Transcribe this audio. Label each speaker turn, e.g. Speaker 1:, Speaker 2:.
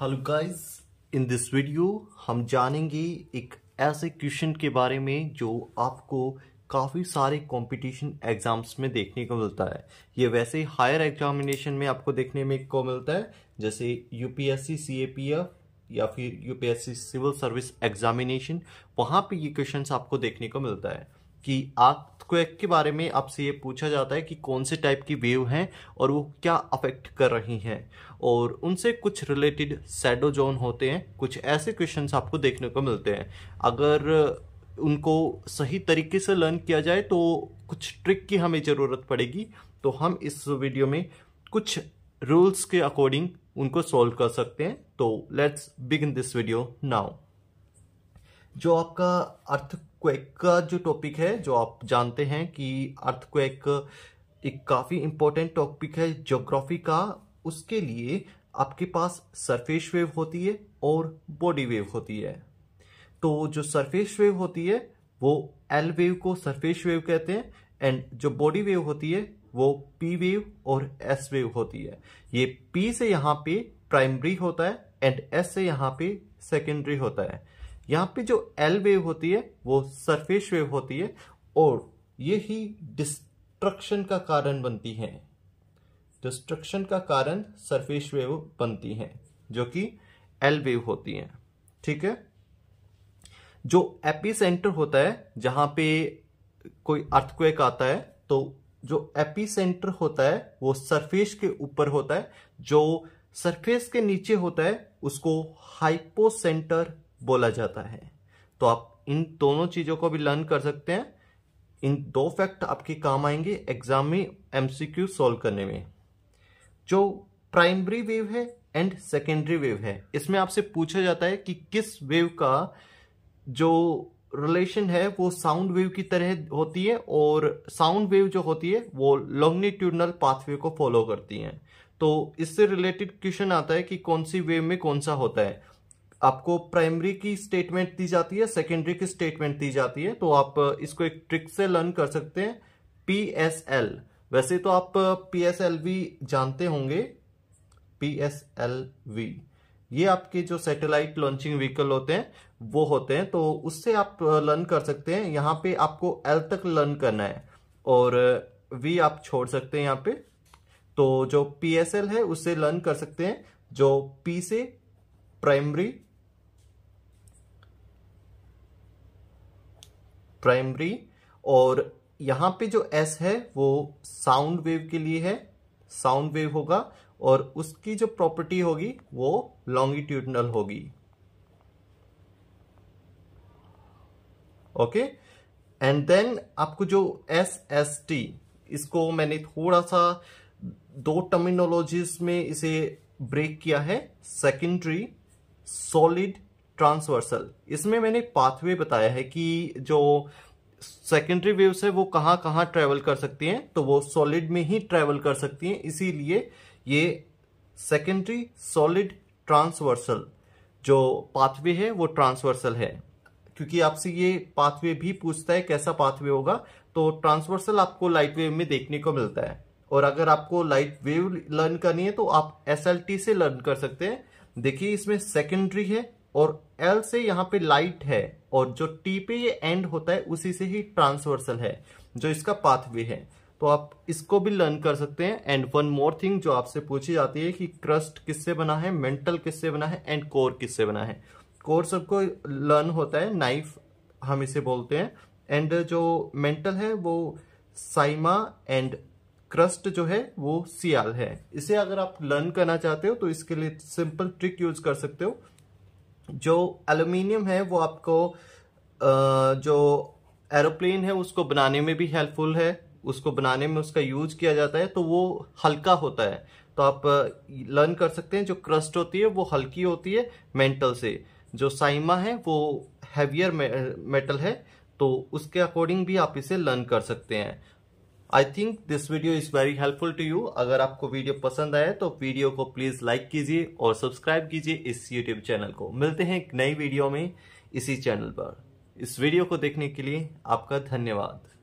Speaker 1: hello guys in this video हम जानेंगे एक ऐसे क्वेश्चन के बारे में जो आपको काफ़ी सारे कंपटीशन एग्जाम्स में देखने को मिलता है ये वैसे हायर एग्जामिनेशन में आपको देखने में को मिलता है जैसे यूपीएससी सीएपीएफ या फिर यूपीएससी सिविल सर्विस एग्जामिनेशन वहाँ पे ये क्वेश्चंस आपको देखने को मिलता है कि अर्थक्वेक के बारे में आपसे ये पूछा जाता है कि कौन से टाइप की वेव हैं और वो क्या अफेक्ट कर रही हैं और उनसे कुछ रिलेटेड सैडो जोन होते हैं कुछ ऐसे क्वेश्चंस आपको देखने को मिलते हैं अगर उनको सही तरीके से लर्न किया जाए तो कुछ ट्रिक की हमें ज़रूरत पड़ेगी तो हम इस वीडियो में कुछ रूल्स के अकॉर्डिंग उनको सॉल्व कर सकते हैं तो let's begin this video now जो आपका अर्थ अर्थक्वेक का जो टॉपिक है जो आप जानते हैं कि अर्थक्वेक एक काफ़ी इम्पोर्टेंट टॉपिक है जोग्राफी का उसके लिए आपके पास सरफेस वेव होती है और बॉडी वेव होती है तो जो सरफेस वेव होती है वो एल वेव को सरफेस वेव कहते हैं एंड जो बॉडी वेव होती है वो पी वेव और एस वेव होती है ये पी से यहाँ पे प्राइमरी होता है एंड एस से यहाँ पे सेकेंडरी होता है यहाँ पे जो एल वेव होती है वो सरफेस वेव होती है और ये ही डिस्ट्रक्शन का कारण बनती है डिस्ट्रक्शन का कारण सरफेस वेव बनती है जो कि एल वेव होती है ठीक है जो एपी सेंटर होता है जहां पे कोई अर्थक्वेक आता है तो जो एपी सेंटर होता है वो सरफेस के ऊपर होता है जो सरफेस के नीचे होता है उसको हाइपोसेंटर बोला जाता है तो आप इन दोनों चीज़ों को भी लर्न कर सकते हैं इन दो फैक्ट आपके काम आएंगे एग्जाम में एमसीक्यू सॉल्व करने में जो प्राइमरी वेव है एंड सेकेंडरी वेव है इसमें आपसे पूछा जाता है कि किस वेव का जो रिलेशन है वो साउंड वेव की तरह होती है और साउंड वेव जो होती है वो लॉन्गिट्यूडनल पाथवे को फॉलो करती है तो इससे रिलेटेड क्वेश्चन आता है कि कौन सी वेव में कौन सा होता है आपको प्राइमरी की स्टेटमेंट दी जाती है सेकेंडरी की स्टेटमेंट दी जाती है तो आप इसको एक ट्रिक से लर्न कर सकते हैं पी एस एल वैसे तो आप पी एस एल वी जानते होंगे पी एस एल वी ये आपके जो सैटेलाइट लॉन्चिंग व्हीकल होते हैं वो होते हैं तो उससे आप लर्न कर सकते हैं यहाँ पे आपको एल तक लर्न करना है और वी आप छोड़ सकते हैं यहाँ पे तो जो पी एस एल है उससे लर्न कर सकते हैं जो पी से प्राइमरी प्राइमरी और यहाँ पे जो एस है वो साउंड वेव के लिए है साउंड वेव होगा और उसकी जो प्रॉपर्टी होगी वो लॉन्गिट्यूडनल होगी ओके एंड देन आपको जो एस एस टी इसको मैंने थोड़ा सा दो टर्मिनोलॉजीज में इसे ब्रेक किया है सेकेंडरी सॉलिड ट्रांसवर्सल इसमें मैंने पाथवे बताया है कि जो सेकेंडरी वेव्स है वो कहाँ कहाँ ट्रेवल कर सकती हैं तो वो सॉलिड में ही ट्रेवल कर सकती हैं इसीलिए ये सेकेंडरी सॉलिड ट्रांसवर्सल जो पाथवे है वो ट्रांसवर्सल है क्योंकि आपसे ये पाथवे भी पूछता है कैसा पाथवे होगा तो ट्रांसवर्सल आपको लाइट वेव में देखने को मिलता है और अगर आपको लाइट वेव लर्न करनी है तो आप एस से लर्न कर सकते हैं देखिए इसमें सेकेंडरी है और एल से यहाँ पे लाइट है और जो टी पे ये एंड होता है उसी से ही ट्रांसवर्सल है जो इसका पाथवे है तो आप इसको भी लर्न कर सकते हैं एंड वन मोर थिंग जो आपसे पूछी जाती है कि क्रस्ट किससे बना है मेंटल किससे बना है एंड कोर किससे बना है कोर सबको लर्न होता है नाइफ हम इसे बोलते हैं एंड जो मेंटल है वो साइमा एंड क्रस्ट जो है वो सियाल है इसे अगर आप लर्न करना चाहते हो तो इसके लिए सिंपल ट्रिक यूज कर सकते हो जो एलुमिनियम है वो आपको जो एरोप्लेन है उसको बनाने में भी हेल्पफुल है उसको बनाने में उसका यूज किया जाता है तो वो हल्का होता है तो आप लर्न कर सकते हैं जो क्रस्ट होती है वो हल्की होती है मेंटल से जो साइमा है वो हैवियर मेटल है तो उसके अकॉर्डिंग भी आप इसे लर्न कर सकते हैं I think this video is very helpful to you अगर आपको वीडियो पसंद आए तो वीडियो को प्लीज लाइक कीजिए और सब्सक्राइब कीजिए इस यूट्यूब चैनल को मिलते हैं एक नई वीडियो में इसी चैनल पर इस वीडियो को देखने के लिए आपका धन्यवाद